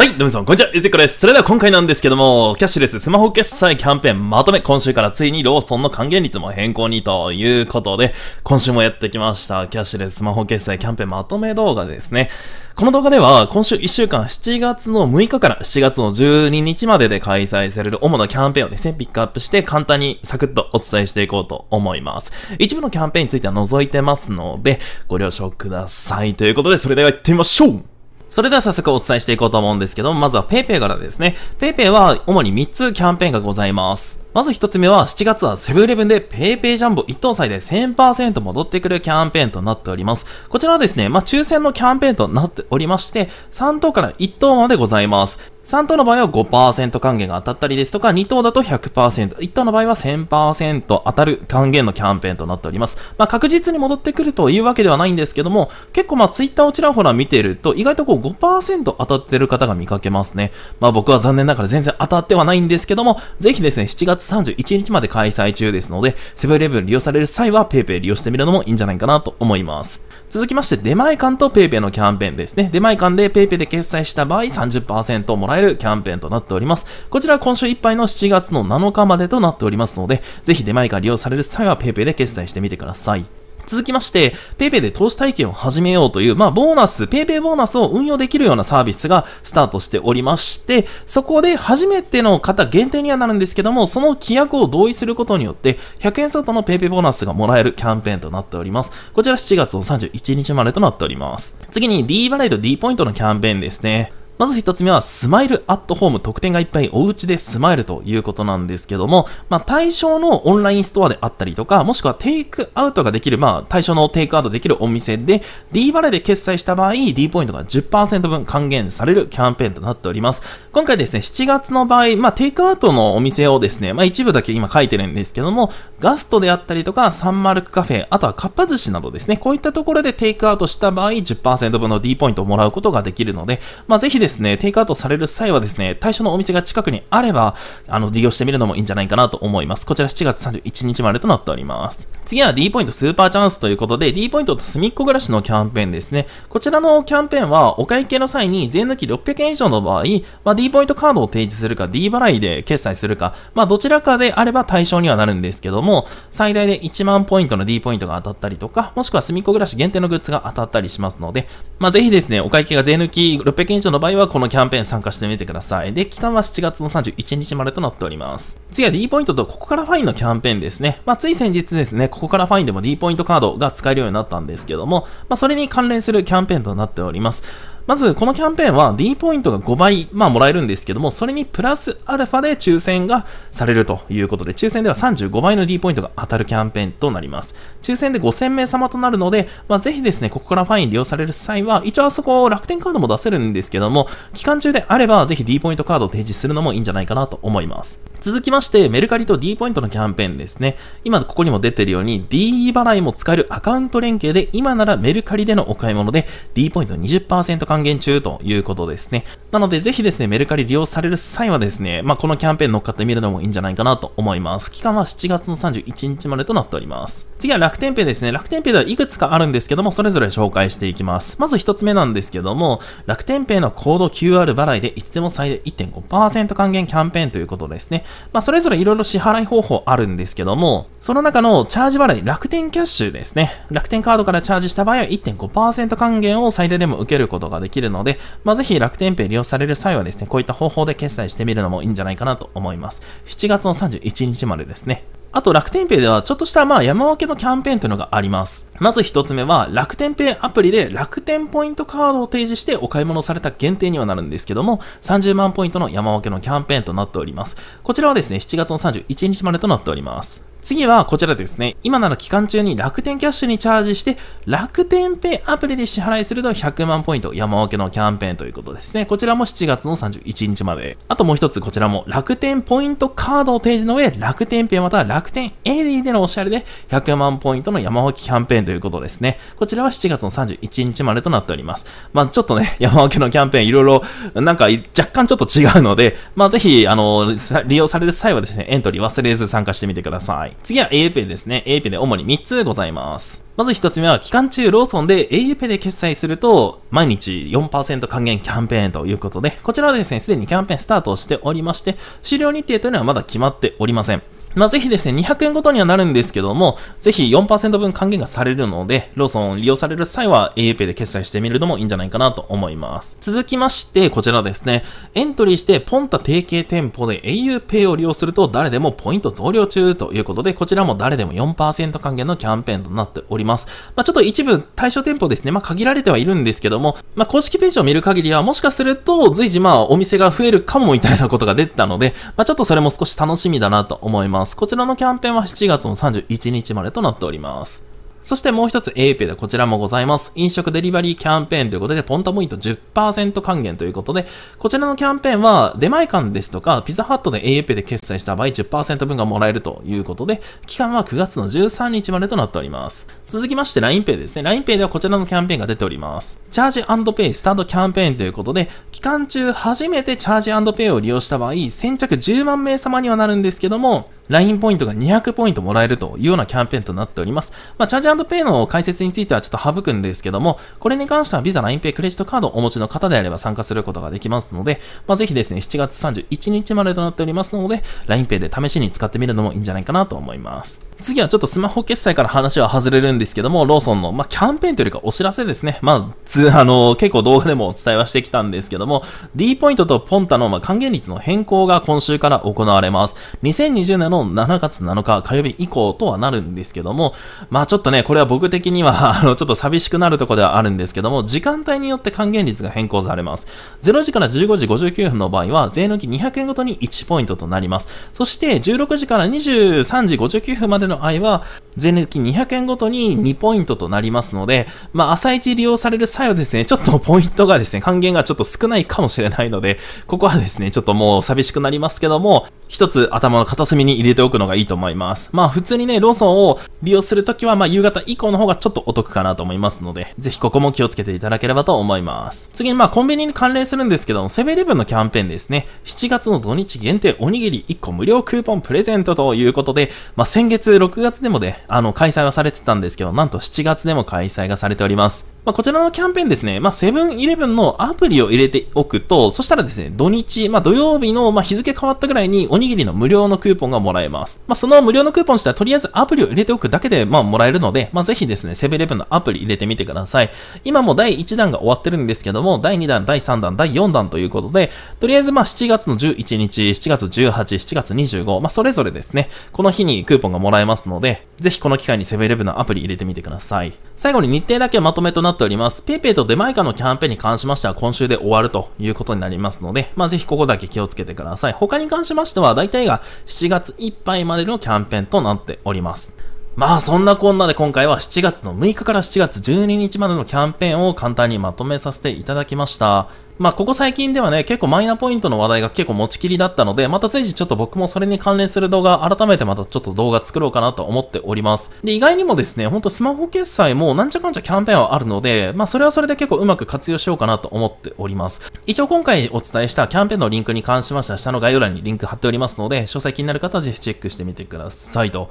はい、どうもさん、こんにちは、ゆずっこです。それでは今回なんですけども、キャッシュレススマホ決済キャンペーンまとめ、今週からついにローソンの還元率も変更にということで、今週もやってきました、キャッシュレススマホ決済キャンペーンまとめ動画ですね。この動画では、今週1週間7月の6日から7月の12日までで開催される主なキャンペーンをですね、ピックアップして簡単にサクッとお伝えしていこうと思います。一部のキャンペーンについては除いてますので、ご了承ください。ということで、それでは行ってみましょうそれでは早速お伝えしていこうと思うんですけど、まずは PayPay からですね。PayPay は主に3つキャンペーンがございます。まず1つ目は7月はセブンイレブンで PayPay ジャンボ1等祭で1000%戻ってくるキャンペーンとなっております。こちらはですね、まあ、抽選のキャンペーンとなっておりまして、3等から1等までございます。3等の場合は5%還元が当たったりですとか、2等だと100%、1等の場合は1000%当たる還元のキャンペーンとなっております。まあ、確実に戻ってくるというわけではないんですけども、結構まあ、ツイッターをちらほら見てると、意外とこう5%当たってる方が見かけますね。まあ、僕は残念ながら全然当たってはないんですけども、ぜひですね、7月31日まで開催中ですので、セブンイレブン利用される際は PayPay 利用してみるのもいいんじゃないかなと思います。続きまして、出前館と PayPay のキャンペーンですね。出前館で PayPay で決済した場合30%もらえるえるキャンペーンとなっております。こちら今週いっぱいの7月の7日までとなっておりますので、ぜひ出前が利用される際は PayPay で決済してみてください。続きまして、PayPay で投資体験を始めようという、まあ、ボーナス、PayPay ボーナスを運用できるようなサービスがスタートしておりまして、そこで初めての方限定にはなるんですけども、その規約を同意することによって、100円相当の PayPay ボーナスがもらえるキャンペーンとなっております。こちら7月の31日までとなっております。次に D レーと D ポイントのキャンペーンですね。まず1つ目は、スマイルアットホーム、特典がいっぱいお家でスマイルということなんですけども、まあ、対象のオンラインストアであったりとか、もしくはテイクアウトができる、まあ、対象のテイクアウトできるお店で、D バレで決済した場合、D ポイントが10%分還元されるキャンペーンとなっております。今回ですね、7月の場合、まあ、テイクアウトのお店をですね、まあ、一部だけ今書いてるんですけども、ガストであったりとか、サンマルクカフェ、あとはかっぱ寿司などですね、こういったところでテイクアウトした場合、10%分の D ポイントをもらうことができるので、まあ、ぜひですねですね、テイクアウトされる際はですね、対象のお店が近くにあれば、あの、利用してみるのもいいんじゃないかなと思います。こちら7月31日までとなっております。次は D ポイントスーパーチャンスということで、D ポイントと隅っこ暮らしのキャンペーンですね。こちらのキャンペーンは、お会計の際に税抜き600円以上の場合、まあ、D ポイントカードを提示するか、D 払いで決済するか、まあ、どちらかであれば対象にはなるんですけども、最大で1万ポイントの D ポイントが当たったりとか、もしくは隅っこ暮らし限定のグッズが当たったりしますので、まあ、ぜひですね、お会計が税抜き600円以上の場合は、はこのキャンペーン参加してみてください。で、期間は7月の31日までとなっております。次は D ポイントとここからファインのキャンペーンですね。まあ、つい先日ですね、ここからファインでも D ポイントカードが使えるようになったんですけども、まあ、それに関連するキャンペーンとなっております。まず、このキャンペーンは D ポイントが5倍、まあ、もらえるんですけども、それにプラスアルファで抽選がされるということで、抽選では35倍の D ポイントが当たるキャンペーンとなります。抽選で5000名様となるので、まあ、ぜひですね、ここからファイン利用される際は、一応あそこ楽天カードも出せるんですけども、期間中であれば、ぜひ D ポイントカードを提示するのもいいんじゃないかなと思います。続きまして、メルカリと D ポイントのキャンペーンですね。今ここにも出てるように、D 払いも使えるアカウント連携で、今ならメルカリでのお買い物で D ポイント20%還元中ということですね。なのでぜひですね、メルカリ利用される際はですね、まあ、このキャンペーン乗っかってみるのもいいんじゃないかなと思います。期間は7月の31日までとなっております。次は楽天ペイですね。楽天ペイではいくつかあるんですけども、それぞれ紹介していきます。まず1つ目なんですけども、楽天ペイのコード QR 払いでいつでも最大1.5%還元キャンペーンということですね。まあ、それぞれいろいろ支払い方法あるんですけども、その中のチャージ払い、楽天キャッシュですね。楽天カードからチャージした場合は1.5%還元を最大でも受けることがができるので、まあ、ぜひ楽天ペイ利用される際はですね、こういった方法で決済してみるのもいいんじゃないかなと思います。7月の31日までですね。あと楽天ペイではちょっとしたまあ山分けのキャンペーンというのがあります。まず一つ目は楽天ペイアプリで楽天ポイントカードを提示してお買い物された限定にはなるんですけども30万ポイントの山分けのキャンペーンとなっております。こちらはですね7月の31日までとなっております。次はこちらですね。今なら期間中に楽天キャッシュにチャージして、楽天ペイアプリで支払いすると100万ポイント山分けのキャンペーンということですね。こちらも7月の31日まで。あともう一つ、こちらも楽天ポイントカードを提示の上、楽天ペイまたは楽天エリーでのおしゃれで100万ポイントの山分けキャンペーンということですね。こちらは7月の31日までとなっております。まあちょっとね、山分けのキャンペーンいろいろ、なんか若干ちょっと違うので、まあぜひ、あの、利用される際はですね、エントリー忘れず参加してみてください。い。次は au ペイですね。au ペで主に3つございます。まず1つ目は、期間中ローソンで au a y で決済すると、毎日4%還元キャンペーンということで、こちらはですね、すでにキャンペーンスタートしておりまして、終了日程というのはまだ決まっておりません。まあ、ぜひですね、200円ごとにはなるんですけども、ぜひ4%分還元がされるので、ローソンを利用される際は auPay で決済してみるのもいいんじゃないかなと思います。続きまして、こちらですね、エントリーしてポンタ提携店舗で auPay を利用すると誰でもポイント増量中ということで、こちらも誰でも4%還元のキャンペーンとなっております。まあ、ちょっと一部対象店舗ですね、まあ、限られてはいるんですけども、まあ、公式ページを見る限りは、もしかすると随時まあお店が増えるかもみたいなことが出てたので、まあ、ちょっとそれも少し楽しみだなと思います。ます。こちらのキャンペーンは7月の31日までとなっております。そしてもう一つ APay でこちらもございます。飲食デリバリーキャンペーンということで、ポンタポイント10%還元ということで、こちらのキャンペーンは、出前館ですとか、ピザハットで APay で決済した場合10%分がもらえるということで、期間は9月の13日までとなっております。続きまして LINEPay ですね。LINEPay ではこちらのキャンペーンが出ております。チャージ &Pay スタートキャンペーンということで、期間中初めてチャージ &Pay を利用した場合、先着10万名様にはなるんですけども、LINE ポイントが200ポイントもらえるというようなキャンペーンとなっております。まあ、チャージペイの解説についてはちょっと省くんですけども、これに関しては Visa、l i n e p クレジットカードをお持ちの方であれば参加することができますので、まあ、ぜひですね、7月31日までとなっておりますので、LINEPay で試しに使ってみるのもいいんじゃないかなと思います。次はちょっとスマホ決済から話は外れるんですけども、ローソンの、まあ、キャンペーンというかお知らせですね。まあ、つ、あの、結構動画でもお伝えはしてきたんですけども、D ポイントとポンタの、ま還元率の変更が今週から行われます。2020年の7月7日火曜日以降とはなるんですけども、まあちょっとね、これは僕的には あの、ちょっと寂しくなるとこではあるんですけども、時間帯によって還元率が変更されます。0時から15時59分の場合は、税抜き200円ごとに1ポイントとなります。そして、16時から23時59分までの合は、税抜き200円ごとに2ポイントとなりますので、まあ、朝一利用される際はですね、ちょっとポイントがですね、還元がちょっと少ないかもしれないので、ここはですね、ちょっともう寂しくなりますけども、一つ頭の片隅に入れれておくのがいいと思います。まあ普通にね、ローソンを利用するときは、まあ夕方以降の方がちょっとお得かなと思いますので、ぜひここも気をつけていただければと思います。次にまあコンビニに関連するんですけども、セブンイレブンのキャンペーンですね。7月の土日限定おにぎり1個無料クーポンプレゼントということで、まあ先月6月でもで、ね、あの開催はされてたんですけど、なんと7月でも開催がされております。まあ、こちらのキャンペーンですね、まあ、セブンイレブンのアプリを入れておくと、そしたらですね、土日、まあ、土曜日の、ま日付変わったぐらいにおにぎりの無料のクーポンがもらえます。まその無料のクーポン自体はとりあえずアプリを入れておくだけで、まもらえるので、まぜひですね、セブンイレブンのアプリ入れてみてください。今も第1弾が終わってるんですけども、第2弾、第3弾、第4弾ということで、とりあえずま7月の11日、7月18、7月25、まそれぞれですね、この日にクーポンがもらえますので、ぜひこの機会にセブンイレブンのアプリ入れてみてください。最後に日程だけまとめとなっております。PayPay とデマイカのキャンペーンに関しましては今週で終わるということになりますので、まあ、ぜひここだけ気をつけてください。他に関しましては、大体が7月いっぱいまでのキャンペーンとなっております。まあそんなこんなで今回は7月の6日から7月12日までのキャンペーンを簡単にまとめさせていただきました。まあここ最近ではね、結構マイナポイントの話題が結構持ちきりだったので、また随時ちょっと僕もそれに関連する動画、改めてまたちょっと動画作ろうかなと思っております。で、意外にもですね、ほんとスマホ決済もなんちゃかんちゃキャンペーンはあるので、まあそれはそれで結構うまく活用しようかなと思っております。一応今回お伝えしたキャンペーンのリンクに関しましては下の概要欄にリンク貼っておりますので、詳細気になる方はぜひチェックしてみてくださいと。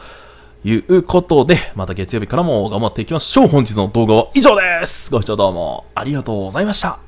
いうことで、また月曜日からも頑張っていきましょう。本日の動画は以上です。ご視聴どうもありがとうございました。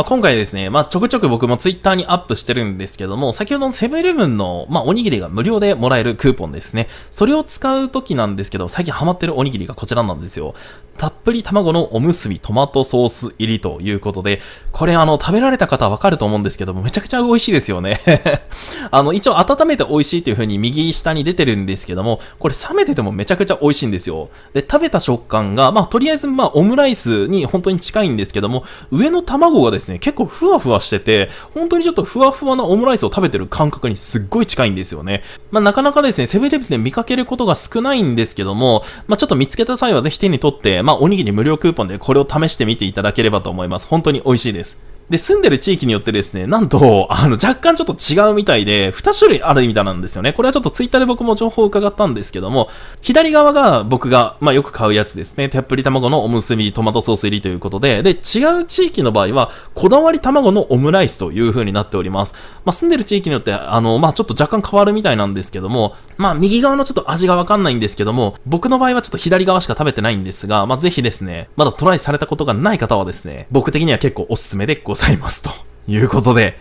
まあ、今回ですね、まあ、ちょくちょく僕も Twitter にアップしてるんですけども、先ほどのセブンイレブンの、まあ、おにぎりが無料でもらえるクーポンですね。それを使う時なんですけど、最近ハマってるおにぎりがこちらなんですよ。たっぷり卵のおむすびトマトソース入りということで、これあの、食べられた方わかると思うんですけども、めちゃくちゃ美味しいですよね あの、一応温めて美味しいという風に右下に出てるんですけども、これ冷めててもめちゃくちゃ美味しいんですよ。で、食べた食感が、まあ、とりあえず、まあ、オムライスに本当に近いんですけども、上の卵がですね、ね、結構ふわふわしてて、本当にちょっとふわふわなオムライスを食べてる感覚にすっごい近いんですよね。まあ、なかなかですね、セブンイレブンで見かけることが少ないんですけども、まあ、ちょっと見つけた際はぜひ手に取って、まあ、おにぎり無料クーポンでこれを試してみていただければと思います。本当に美味しいです。で、住んでる地域によってですね、なんと、あの、若干ちょっと違うみたいで、2種類あるみたいなんですよね。これはちょっとツイッターで僕も情報を伺ったんですけども、左側が僕が、まあ、よく買うやつですね。たっぷり卵のおむすび、トマトソース入りということで、で、違う地域の場合は、こだわり卵のオムライスという風になっております。まあ、住んでる地域によって、あの、まあ、ちょっと若干変わるみたいなんですけども、まあ、右側のちょっと味がわかんないんですけども、僕の場合はちょっと左側しか食べてないんですが、まあ、ぜひですね、まだトライされたことがない方はですね、僕的には結構おすすめでござます。ざいます。ということで、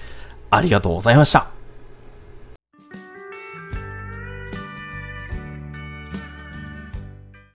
ありがとうございました。